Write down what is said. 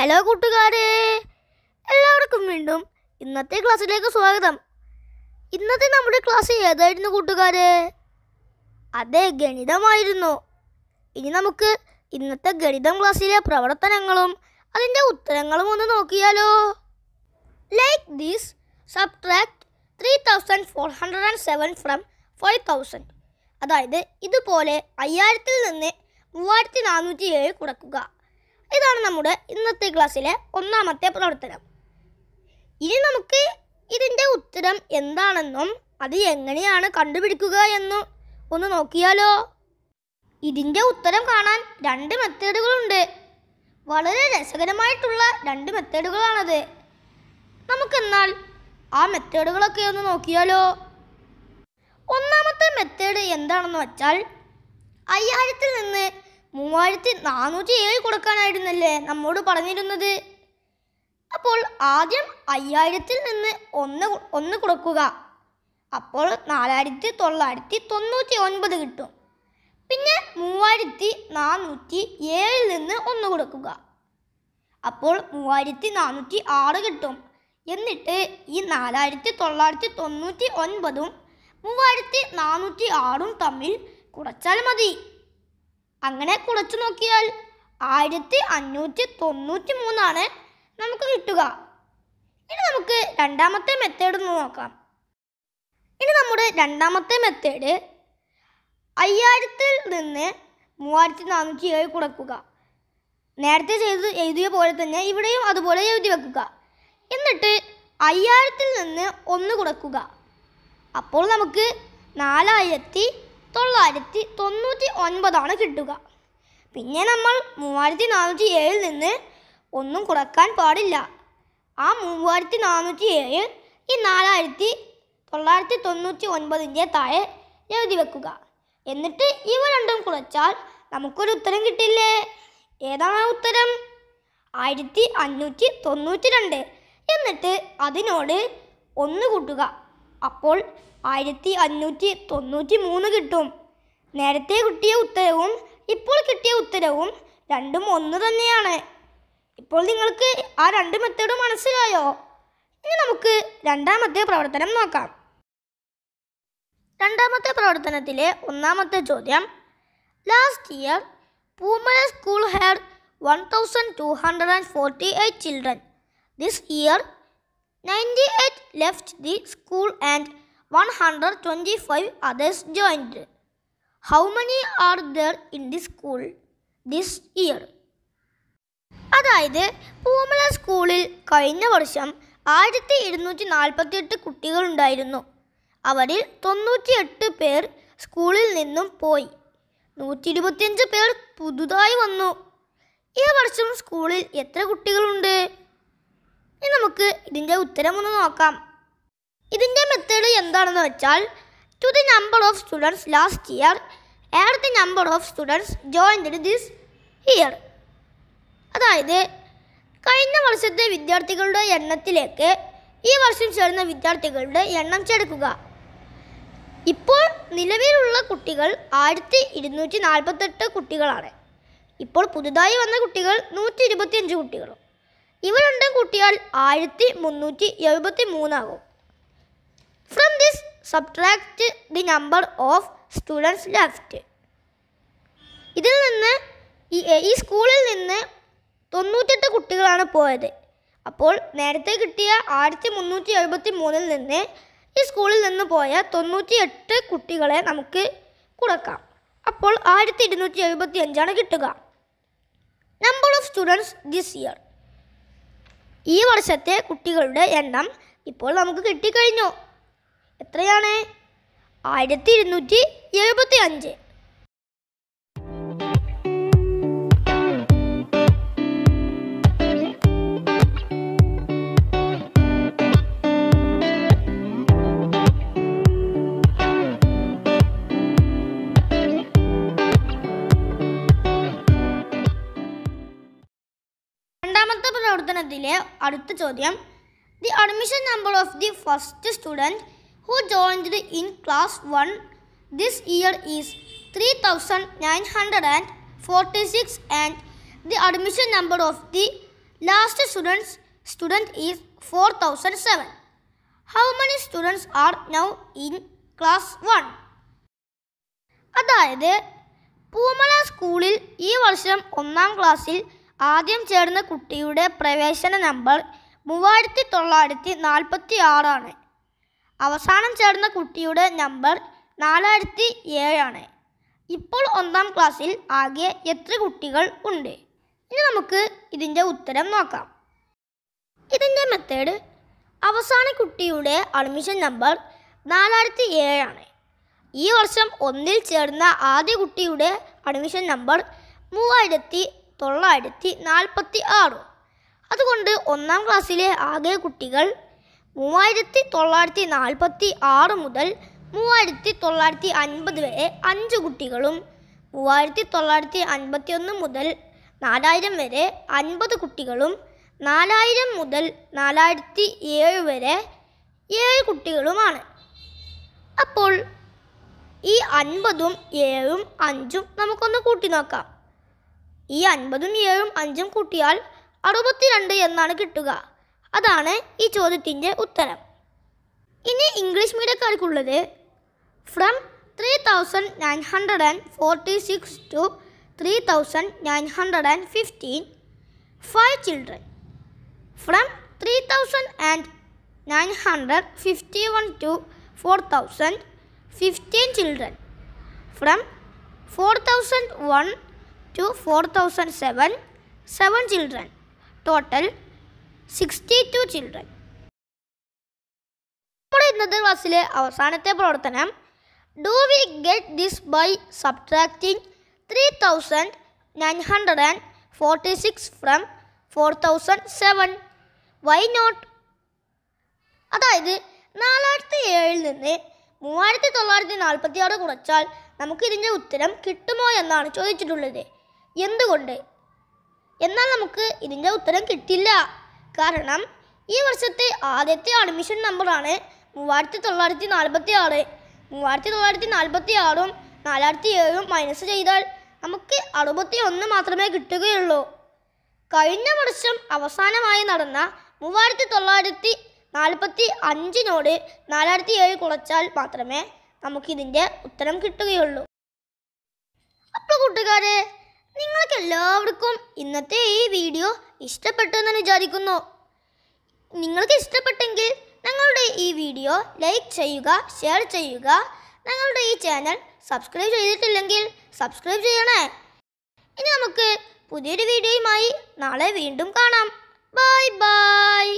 Hello കൂട്ടുകാരെ എല്ലാവർക്കും വീണ്ടും ഇന്നത്തെ ക്ലാസ്സിലേക്ക് സ്വാഗതം ഇന്നത്തെ നമ്മുടെ ക്ലാസ് ഏതായിരുന്നു കൂട്ടുകാരെ അതെ ഗണിതമായിരുന്നു ഇനി നമുക്ക് ഇന്നത്തെ ഗണിതം ക്ലാസ്സിലെ പ്രവർത്തനങ്ങളും അതിൻ്റെ ഉത്തരങ്ങളും ഒന്ന് നോക്കിയാലോ like these subtract three thousand four hundred and seven from five thousand അതായത് ഇതുപോലെ അയ്യായിരത്തിൽ നിന്ന് മൂവായിരത്തി നാനൂറ്റി ഏഴ് കുറക്കുക ഇതാണ് നമ്മുടെ ഇന്നത്തെ ക്ലാസ്സിലെ ഒന്നാമത്തെ പ്രവർത്തനം ഇനി നമുക്ക് ഇതിൻ്റെ ഉത്തരം എന്താണെന്നും അത് എങ്ങനെയാണ് കണ്ടുപിടിക്കുക എന്നും ഒന്ന് നോക്കിയാലോ ഇതിൻ്റെ ഉത്തരം കാണാൻ രണ്ട് മെത്തേഡുകളുണ്ട് വളരെ രസകരമായിട്ടുള്ള രണ്ട് മെത്തേഡുകളാണത് നമുക്കെന്നാൽ ആ മെത്തേഡുകളൊക്കെ ഒന്ന് നോക്കിയാലോ ഒന്നാമത്തെ മെത്തേഡ് എന്താണെന്ന് വച്ചാൽ അയ്യായിരത്തിൽ നിന്ന് മൂവായിരത്തി നാനൂറ്റി ഏഴ് കൊടുക്കാനായിരുന്നല്ലേ നമ്മോട് പറഞ്ഞിരുന്നത് അപ്പോൾ ആദ്യം അയ്യായിരത്തിൽ നിന്ന് ഒന്ന് ഒന്ന് കൊടുക്കുക അപ്പോൾ നാലായിരത്തി തൊള്ളായിരത്തി തൊണ്ണൂറ്റി ഒൻപത് കിട്ടും പിന്നെ മൂവായിരത്തി നാനൂറ്റി ഏഴിൽ നിന്ന് ഒന്ന് കൊടുക്കുക അപ്പോൾ മൂവായിരത്തി നാനൂറ്റി ആറ് കിട്ടും എന്നിട്ട് ഈ നാലായിരത്തി തൊള്ളായിരത്തി തൊണ്ണൂറ്റി ഒൻപതും മൂവായിരത്തി നാനൂറ്റി ആറും തമ്മിൽ കുറച്ചാൽ മതി അങ്ങനെ കുറച്ച് നോക്കിയാൽ ആയിരത്തി അഞ്ഞൂറ്റി തൊണ്ണൂറ്റി മൂന്നാണ് നമുക്ക് കിട്ടുക ഇനി നമുക്ക് രണ്ടാമത്തെ മെത്തേഡ് ഒന്ന് നോക്കാം ഇനി നമ്മുടെ രണ്ടാമത്തെ മെത്തേഡ് അയ്യായിരത്തിൽ നിന്ന് മൂവായിരത്തി നാനൂറ്റി ഏഴ് കുറക്കുക നേരത്തെ ചെയ്ത് എഴുതിയ പോലെ തന്നെ ഇവിടെയും അതുപോലെ എഴുതി വെക്കുക എന്നിട്ട് അയ്യായിരത്തിൽ നിന്ന് ഒന്ന് കുറക്കുക അപ്പോൾ നമുക്ക് നാലായിരത്തി തൊള്ളായിരത്തി തൊണ്ണൂറ്റി ഒൻപതാണ് കിട്ടുക പിന്നെ നമ്മൾ മൂവായിരത്തി നാനൂറ്റി ഏഴിൽ നിന്ന് ഒന്നും കുറക്കാൻ പാടില്ല ആ മൂവായിരത്തി നാനൂറ്റി ഏഴ് ഈ നാലായിരത്തി തൊള്ളായിരത്തി തൊണ്ണൂറ്റി ഒൻപതിൻ്റെ താഴെ എഴുതി വെക്കുക എന്നിട്ട് ഇവ രണ്ടും കുറച്ചാൽ നമുക്കൊരു ഉത്തരം കിട്ടില്ലേ ഏതാണ് ഉത്തരം ആയിരത്തി അഞ്ഞൂറ്റി തൊണ്ണൂറ്റി രണ്ട് എന്നിട്ട് അതിനോട് ഒന്ന് കൂട്ടുക അപ്പോൾ ആയിരത്തി അഞ്ഞൂറ്റി തൊണ്ണൂറ്റി മൂന്ന് കിട്ടും നേരത്തെ കിട്ടിയ ഉത്തരവും ഇപ്പോൾ കിട്ടിയ ഉത്തരവും രണ്ടും ഒന്ന് തന്നെയാണ് ഇപ്പോൾ നിങ്ങൾക്ക് ആ രണ്ട് മെത്തേഡ് മനസ്സിലായോ ഇനി നമുക്ക് രണ്ടാമത്തെ പ്രവർത്തനം നോക്കാം രണ്ടാമത്തെ പ്രവർത്തനത്തിലെ ഒന്നാമത്തെ ചോദ്യം last year Poomala school had one thousand two hundred and forty eight children this year ninety eight left the school and 125 others joined. How many are there in this school this year? അതായത് പൂമല സ്കൂളിൽ കഴിഞ്ഞ വർഷം ആയിരത്തി ഇരുന്നൂറ്റി നാൽപ്പത്തിയെട്ട് കുട്ടികളുണ്ടായിരുന്നു അവരിൽ തൊണ്ണൂറ്റിയെട്ട് പേർ സ്കൂളിൽ നിന്നും പോയി നൂറ്റി ഇരുപത്തിയഞ്ച് പേർ പുതുതായി വന്നു ഈ വർഷം സ്കൂളിൽ എത്ര കുട്ടികളുണ്ട് നമുക്ക് ഇതിൻ്റെ ഉത്തരം ഒന്ന് നോക്കാം ഇതിൻ്റെ മെത്തേഡ് എന്താണെന്ന് വെച്ചാൽ to the number of students last year add the number of students joined this year അതായത് കഴിഞ്ഞ വർഷത്തെ വിദ്യാർത്ഥികളുടെ എണ്ണത്തിലേക്ക് ഈ വർഷം ചേർന്ന വിദ്യാർത്ഥികളുടെ എണ്ണം ചേർക്കുക ഇപ്പോൾ നിലവിലുള്ള കുട്ടികൾ ആയിരത്തി ഇരുന്നൂറ്റി നാൽപ്പത്തെട്ട് കുട്ടികളാണ് ഇപ്പോൾ പുതുതായി വന്ന കുട്ടികൾ നൂറ്റി ഇരുപത്തിയഞ്ച് കുട്ടികളും ഇവ രണ്ടും കൂട്ടിയാൽ ആയിരത്തി മുന്നൂറ്റി എഴുപത്തി മൂന്നാകും subtract the number of students left ഇതിൽ നിന്ന് ഈ ഈ സ്കൂളിൽ നിന്ന് തൊണ്ണൂറ്റെട്ട് കുട്ടികളാണ് പോയത് അപ്പോൾ നേരത്തെ കിട്ടിയ ആയിരത്തി മുന്നൂറ്റി എഴുപത്തി മൂന്നിൽ നിന്ന് ഈ സ്കൂളിൽ നിന്ന് പോയ തൊണ്ണൂറ്റി എട്ട് കുട്ടികളെ നമുക്ക് കുറക്കാം അപ്പോൾ ആയിരത്തി ഇരുന്നൂറ്റി എഴുപത്തി അഞ്ചാണ് കിട്ടുക number of students this year ഈ വർഷത്തെ കുട്ടികളുടെ എണ്ണം ഇപ്പോൾ നമുക്ക് കിട്ടിക്കഴിഞ്ഞു എത്രയാണ് ആയിരത്തി ഇരുന്നൂറ്റി എഴുപത്തി അഞ്ച് പ്രവർത്തനത്തിലെ അടുത്ത ചോദ്യം the admission number of the first student who joined in class 1 this year is 3946 and the admission number of the last students student is 4007. How many students are now in class one അതായത് പൂമല സ്കൂളിൽ ഈ വർഷം ഒന്നാം ക്ലാസ്സിൽ ആദ്യം ചേർന്ന കുട്ടിയുടെ പ്രവേശന നമ്പർ മൂവായിരത്തി തൊള്ളായിരത്തി നാൽപ്പത്തി ആറാണ് അവസാനം ചേർന്ന കുട്ടിയുടെ നമ്പർ നാലായിരത്തി ഏഴാണ് ഇപ്പോൾ ഒന്നാം ക്ലാസ്സിൽ ആകെ എത്ര കുട്ടികൾ ഉണ്ട് ഇനി നമുക്ക് ഇതിൻ്റെ ഉത്തരം നോക്കാം ഇതിൻ്റെ മെത്തേഡ് അവസാന കുട്ടിയുടെ അഡ്മിഷൻ നമ്പർ നാലായിരത്തി ഏഴാണ് ഈ വർഷം ഒന്നിൽ ചേർന്ന ആദ്യ കുട്ടിയുടെ അഡ്മിഷൻ നമ്പർ മൂവായിരത്തി തൊള്ളായിരത്തി നാൽപ്പത്തി ആറ് അതുകൊണ്ട് ഒന്നാം ക്ലാസ്സിലെ ആകെ കുട്ടികൾ മൂവായിരത്തി തൊള്ളായിരത്തി നാൽപ്പത്തി ആറ് മുതൽ മൂവായിരത്തി തൊള്ളായിരത്തി അൻപത് വരെ അഞ്ച് കുട്ടികളും മൂവായിരത്തി തൊള്ളായിരത്തി അൻപത്തി ഒന്ന് മുതൽ നാലായിരം വരെ അൻപത് കുട്ടികളും നാലായിരം മുതൽ നാലായിരത്തി ഏഴ് വരെ ഏഴ് കുട്ടികളുമാണ് അപ്പോൾ ഈ അൻപതും ഏഴും അഞ്ചും നമുക്കൊന്ന് കൂട്ടി നോക്കാം ഈ അൻപതും ഏഴും അഞ്ചും കൂട്ടിയാൽ അറുപത്തി രണ്ട് എന്നാണ് കിട്ടുക അതാണ് ഈ ചോദ്യത്തിൻ്റെ ഉത്തരം ഇനി ഇംഗ്ലീഷ് മീഡിയക്കാർക്കുള്ളത് from three thousand nine hundred and forty six to three thousand nine hundred and fifteen five children from three thousand and nine hundred fifty one to four thousand fifteen children from four thousand one to four thousand seven seven children total sixty two children നമ്മുടെ ഇന്നത്തെ ക്ലാസ്സിലെ അവസാനത്തെ പ്രവർത്തനം do we get this by subtracting three thousand nine hundred and forty six from four thousand seven why not അതായത് നാലായിരത്തി ഏഴിൽ നിന്ന് മൂവായിരത്തി തൊള്ളായിരത്തി നാൽപ്പത്തി ആറ് കുറച്ചാൽ നമുക്ക് ഇതിൻ്റെ ഉത്തരം കിട്ടുമോ എന്നാണ് ചോദിച്ചിട്ടുള്ളത് എന്തുകൊണ്ട് എന്നാൽ നമുക്ക് ഇതിൻ്റെ ഉത്തരം കിട്ടില്ല കാരണം ഈ വർഷത്തെ ആദ്യത്തെ അഡ്മിഷൻ നമ്പറാണ് മൂവായിരത്തി തൊള്ളായിരത്തി നാൽപ്പത്തി ആറ് മൂവായിരത്തി തൊള്ളായിരത്തി നാൽപ്പത്തി ആറും നാലായിരത്തി ഏഴും മൈനസ് ചെയ്താൽ നമുക്ക് അറുപത്തി ഒന്ന് മാത്രമേ കിട്ടുകയുള്ളൂ കഴിഞ്ഞ വർഷം അവസാനമായി നടന്ന മൂവായിരത്തി തൊള്ളായിരത്തി നാൽപ്പത്തി അഞ്ചിനോട് നാലായിരത്തി ഏഴ് കുറച്ചാൽ മാത്രമേ നമുക്കിതിൻ്റെ ഉത്തരം കിട്ടുകയുള്ളൂ അപ്പോൾ കൂട്ടുകാരെ നിങ്ങൾക്ക് എല്ലാവർക്കും ഇന്നത്തെ ഈ വീഡിയോ ഇഷ്ടപ്പെട്ടെന്ന് വിചാരിക്കുന്നു നിങ്ങൾക്ക് ഇഷ്ടപ്പെട്ടെങ്കിൽ ഞങ്ങളുടെ ഈ വീഡിയോ ലൈക്ക് ചെയ്യുക ഷെയർ ചെയ്യുക ഞങ്ങളുടെ ഈ ചാനൽ സബ്സ്ക്രൈബ് ചെയ്തിട്ടില്ലെങ്കിൽ സബ്സ്ക്രൈബ് ചെയ്യണേ ഇനി നമുക്ക് പുതിയൊരു വീഡിയോയുമായി നാളെ വീണ്ടും കാണാം ബൈ ബൈ